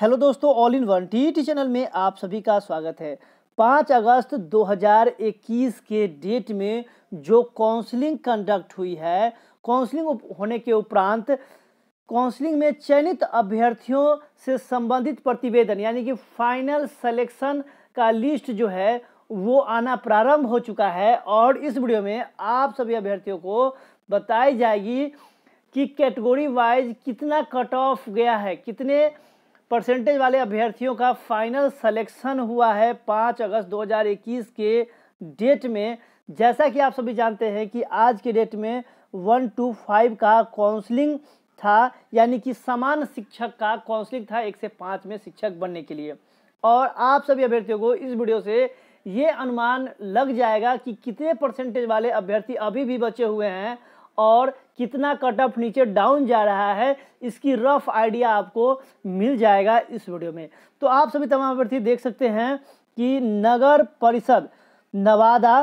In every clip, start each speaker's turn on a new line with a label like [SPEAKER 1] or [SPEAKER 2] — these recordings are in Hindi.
[SPEAKER 1] हेलो दोस्तों all in one T T channel में आप सभी का स्वागत है पाँच अगस्त 2021 के डेट में जो काउंसलिंग कंडक्ट हुई है काउंसलिंग होने के उपरांत काउंसलिंग में चयनित अभ्यर्थियों से संबंधित प्रतिवेदन यानी कि फाइनल सिलेक्शन का लिस्ट जो है वो आना प्रारंभ हो चुका है और इस वीडियो में आप सभी अभ्यर्थियों को बताई जाएगी कि कैटेगोरी वाइज कितना कट ऑफ गया है कितने परसेंटेज वाले अभ्यर्थियों का फाइनल सिलेक्शन हुआ है पाँच अगस्त 2021 के डेट में जैसा कि आप सभी जानते हैं कि आज के डेट में वन टू फाइव का काउंसलिंग था यानी कि समान शिक्षक का काउंसलिंग था एक से पाँच में शिक्षक बनने के लिए और आप सभी अभ्यर्थियों को इस वीडियो से ये अनुमान लग जाएगा कि कितने परसेंटेज वाले अभ्यर्थी अभी भी बचे हुए हैं और कितना कट ऑफ नीचे डाउन जा रहा है इसकी रफ आइडिया आपको मिल जाएगा इस वीडियो में तो आप सभी तमाम अभ्यर्थी देख सकते हैं कि नगर परिषद नवादा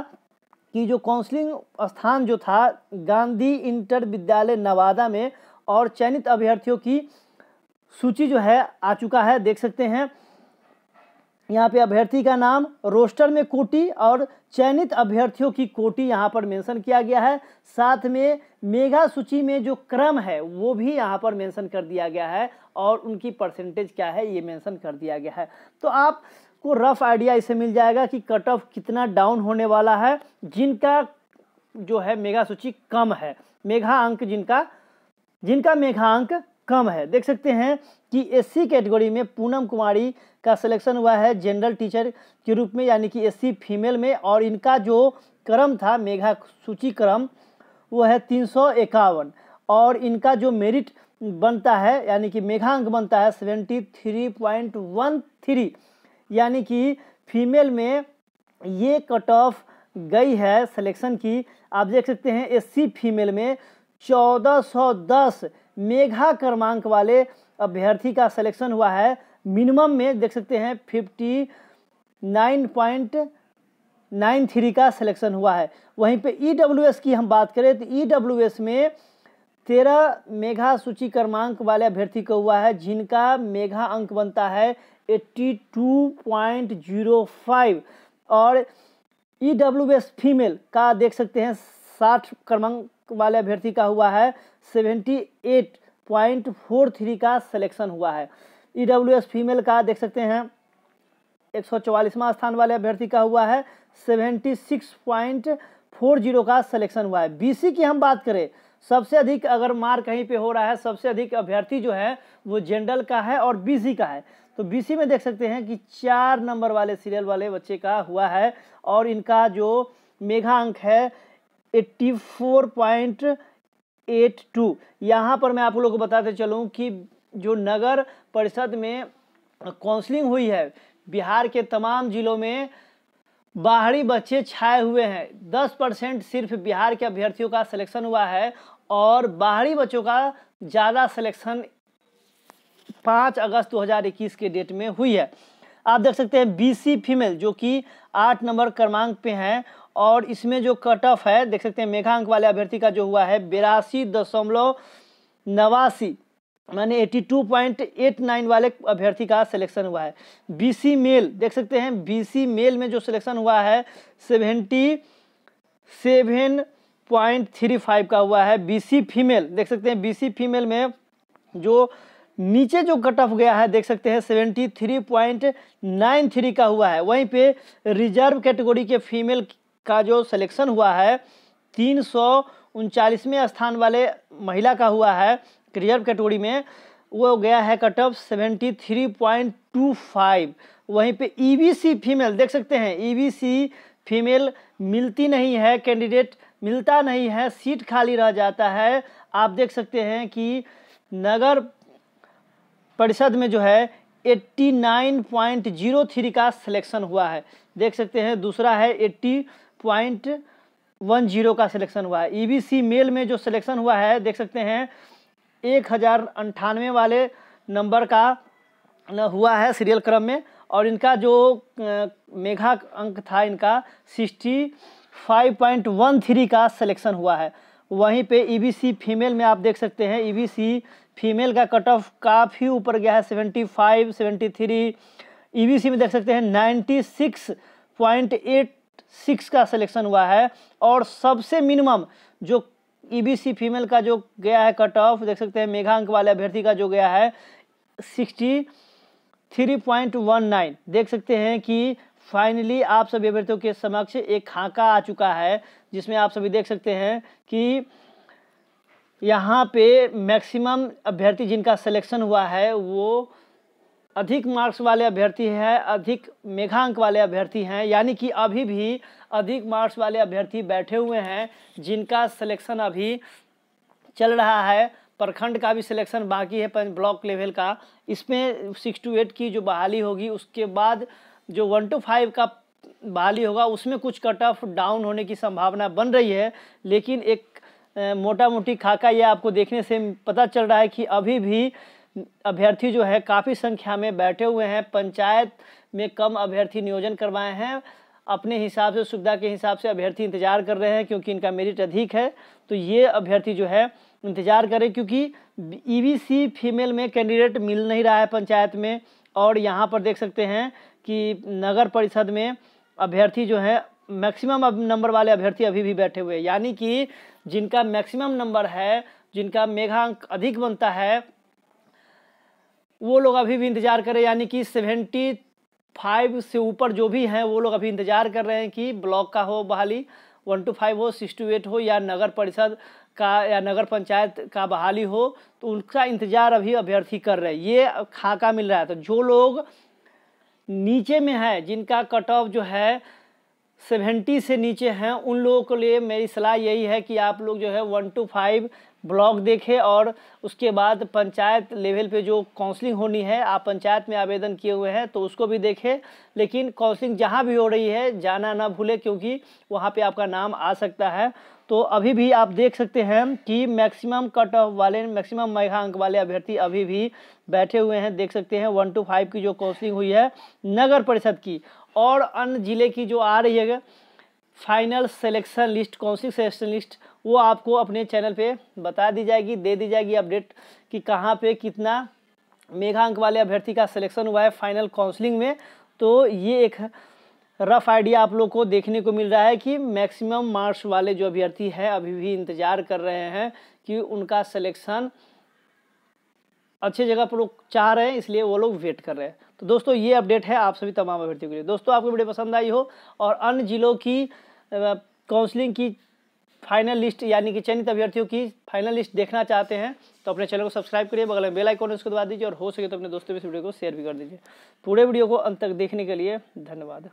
[SPEAKER 1] की जो काउंसलिंग स्थान जो था गांधी इंटर विद्यालय नवादा में और चयनित अभ्यर्थियों की सूची जो है आ चुका है देख सकते हैं यहाँ पे अभ्यर्थी का नाम रोस्टर में कोटी और चयनित अभ्यर्थियों की कोटी यहाँ पर मेंशन किया गया है साथ में मेघा सूची में जो क्रम है वो भी यहाँ पर मेंशन कर दिया गया है और उनकी परसेंटेज क्या है ये मेंशन कर दिया गया है तो आप को रफ आइडिया इसे मिल जाएगा कि कट ऑफ कितना डाउन होने वाला है जिनका जो है मेघा सूची कम है मेघा अंक जिनका जिनका मेघा अंक कम है देख सकते हैं कि एससी कैटेगरी में पूनम कुमारी का सिलेक्शन हुआ है जनरल टीचर के रूप में यानी कि एससी फीमेल में और इनका जो क्रम था मेघा सूची क्रम वो है तीन और इनका जो मेरिट बनता है यानी कि अंक बनता है seventy three point one three यानी कि फीमेल में ये कट ऑफ गई है सिलेक्शन की आप देख सकते हैं एससी फीमेल में चौदह सौ दस मेघा क्रमांक वाले अभ्यर्थी का सिलेक्शन हुआ है मिनिमम में देख सकते हैं fifty nine point nine three का सिलेक्शन हुआ है वहीं पे ई e की हम बात करें तो ई e में तेरह मेघा सूची क्रमांक वाले अभ्यर्थी को हुआ है जिनका मेघा अंक बनता है eighty two point zero five और ई e फीमेल का देख सकते हैं साठ क्रमांक वाले अभ्यर्थी का हुआ है seventy eight point four three का सिलेक्शन हुआ है ई डब्ल्यू एस फीमेल का देख सकते हैं एक सौ चौवालीसवा स्थान वाले अभ्यर्थी का हुआ है seventy six point four zero का सिलेक्शन हुआ है सी की हम बात करें सबसे अधिक अगर मार कहीं पे हो रहा है सबसे अधिक अभ्यर्थी जो है वो जनरल का है और बीसी का है तो बीसी में देख सकते हैं कि चार नंबर वाले सीरियल वाले बच्चे का हुआ है और इनका जो मेघा अंक है eighty four point eight two यहाँ पर मैं आप लोगों को बताते चलूँ कि जो नगर परिषद में काउंसलिंग हुई है बिहार के तमाम जिलों में बाहरी बच्चे छाए हुए हैं दस परसेंट सिर्फ बिहार के अभ्यर्थियों का सिलेक्शन हुआ है और बाहरी बच्चों का ज़्यादा सिलेक्शन पाँच अगस्त 2021 के डेट में हुई है आप देख सकते हैं बीसी फीमेल जो कि आठ नंबर क्रमांक पे हैं और इसमें जो कट ऑफ है देख सकते हैं मेघांक वाले अभ्यर्थी का जो हुआ है बिरासी दशमलव नवासी एट 82.89 वाले अभ्यर्थी का सिलेक्शन हुआ है बीसी मेल देख सकते हैं बीसी मेल में जो सिलेक्शन हुआ है seventy seven point three five का हुआ है बीसी फीमेल देख सकते हैं बीसी फीमेल में जो नीचे जो कट ऑफ गया है देख सकते हैं seventy three point nine three का हुआ है वहीं पे रिजर्व कैटेगरी के फीमेल का जो सिलेक्शन हुआ है तीन सौ स्थान वाले महिला का हुआ है रिजर्व कैटेगरी में वो गया है cut off seventy three point two five वहीं पे ईबीसी e फीमेल देख सकते हैं ईबीसी e फीमेल मिलती नहीं है कैंडिडेट मिलता नहीं है सीट खाली रह जाता है आप देख सकते हैं कि नगर परिषद में जो है eighty nine point zero three का सिलेक्शन हुआ है देख सकते हैं दूसरा है एट्टी पॉइंट वन जीरो का सिलेक्शन हुआ है ईबीसी मेल में जो सिलेक्शन हुआ है देख सकते हैं एक हज़ार अंठानवे वाले नंबर का हुआ है सीरियल क्रम में और इनका जो मेघा अंक था इनका sixty five point one three का सिलेक्शन हुआ है वहीं पे ईबीसी e फीमेल में आप देख सकते हैं ईबीसी e फीमेल का कट ऑफ काफ़ी ऊपर गया है seventy five seventy three EBC में देख सकते हैं ninety six point eight six का सिलेक्शन हुआ है और सबसे मिनिमम जो ईबीसी e फीमेल का जो गया है कट ऑफ देख सकते हैं मेघांक वाले अभ्यर्थी का जो गया है sixty three point one nine देख सकते हैं कि फाइनली आप सभी अभ्यर्थियों के समक्ष एक खाका आ चुका है जिसमें आप सभी देख सकते हैं कि यहाँ पे मैक्सिमम अभ्यर्थी जिनका सिलेक्शन हुआ है वो अधिक मार्क्स वाले अभ्यर्थी हैं अधिक मेघांक वाले अभ्यर्थी हैं यानी कि अभी भी अधिक मार्क्स वाले अभ्यर्थी बैठे हुए हैं जिनका सिलेक्शन अभी चल रहा है प्रखंड का भी सिलेक्शन बाकी है ब्लॉक लेवल का इसमें सिक्स टू एट की जो बहाली होगी उसके बाद जो वन टू फाइव का बहाली होगा उसमें कुछ कट ऑफ डाउन होने की संभावना बन रही है लेकिन एक मोटा मोटी खाका यह आपको देखने से पता चल रहा है कि अभी भी अभ्यर्थी जो है काफ़ी संख्या में बैठे हुए हैं पंचायत में कम अभ्यर्थी नियोजन करवाए हैं अपने हिसाब से सुविधा के हिसाब से अभ्यर्थी इंतजार कर रहे हैं क्योंकि इनका मेरिट अधिक है तो ये अभ्यर्थी जो है इंतजार करें क्योंकि ईवीसी e फीमेल में कैंडिडेट मिल नहीं रहा है पंचायत में और यहाँ पर देख सकते हैं कि नगर परिषद में अभ्यर्थी जो है मैक्सिमम नंबर वाले अभ्यर्थी अभी भी बैठे हुए हैं यानी कि जिनका मैक्सिमम नंबर है जिनका अंक अधिक बनता है वो लोग अभी भी इंतज़ार करें यानी कि सेवेंटी फाइव से ऊपर जो भी हैं वो लोग अभी इंतज़ार कर रहे हैं कि ब्लॉक का हो बहाली वन टू फाइव हो सिक्स टू एट हो या नगर परिषद का या नगर पंचायत का बहाली हो तो उनका इंतज़ार अभी अभ्यर्थी कर रहे हैं ये खाका मिल रहा है तो जो लोग नीचे में है जिनका कट ऑफ जो है सेवेंटी से नीचे हैं उन लोगों के लिए मेरी सलाह यही है कि आप लोग जो है वन टू फाइव ब्लॉक देखे और उसके बाद पंचायत लेवल पे जो काउंसलिंग होनी है आप पंचायत में आवेदन किए हुए हैं तो उसको भी देखें लेकिन काउंसलिंग जहाँ भी हो रही है जाना ना भूले क्योंकि वहाँ पे आपका नाम आ सकता है तो अभी भी आप देख सकते हैं कि मैक्सिमम कट ऑफ वाले मैक्सिमम मेघा अंक वाले अभ्यर्थी अभी भी बैठे हुए हैं देख सकते हैं वन टू फाइव की जो काउंसलिंग हुई है नगर परिषद की और अन्य ज़िले की जो आ रही है final selection list council selection list वो आपको अपने चैनल पे बता दी जाएगी दे दी जाएगी अपडेट कि कहाँ पे कितना मेघा अंक वाले अभ्यर्थी का सिलेक्शन हुआ है फाइनल काउंसलिंग में तो ये एक रफ आइडिया आप लोग को देखने को मिल रहा है कि मैक्सिमम मार्क्स वाले जो अभ्यर्थी हैं अभी भी इंतज़ार कर रहे हैं कि उनका सिलेक्शन अच्छे जगह पर लोग चाह रहे हैं इसलिए वो लोग वेट कर रहे हैं तो दोस्तों ये अपडेट है आप सभी तमाम अभ्यर्थियों के लिए दोस्तों आपको वीडियो पसंद आई हो और अन्य ज़िलों की काउंसलिंग की फाइनल लिस्ट यानी कि चयनित अभ्यर्थियों की फाइनल लिस्ट देखना चाहते हैं तो अपने चैनल को सब्सक्राइब करिए बगल में बेल आइकॉन उसको दबा दीजिए और हो सके तो अपने दोस्तों में इस वीडियो को शेयर भी कर दीजिए पूरे वीडियो को अंत तक देखने के लिए धन्यवाद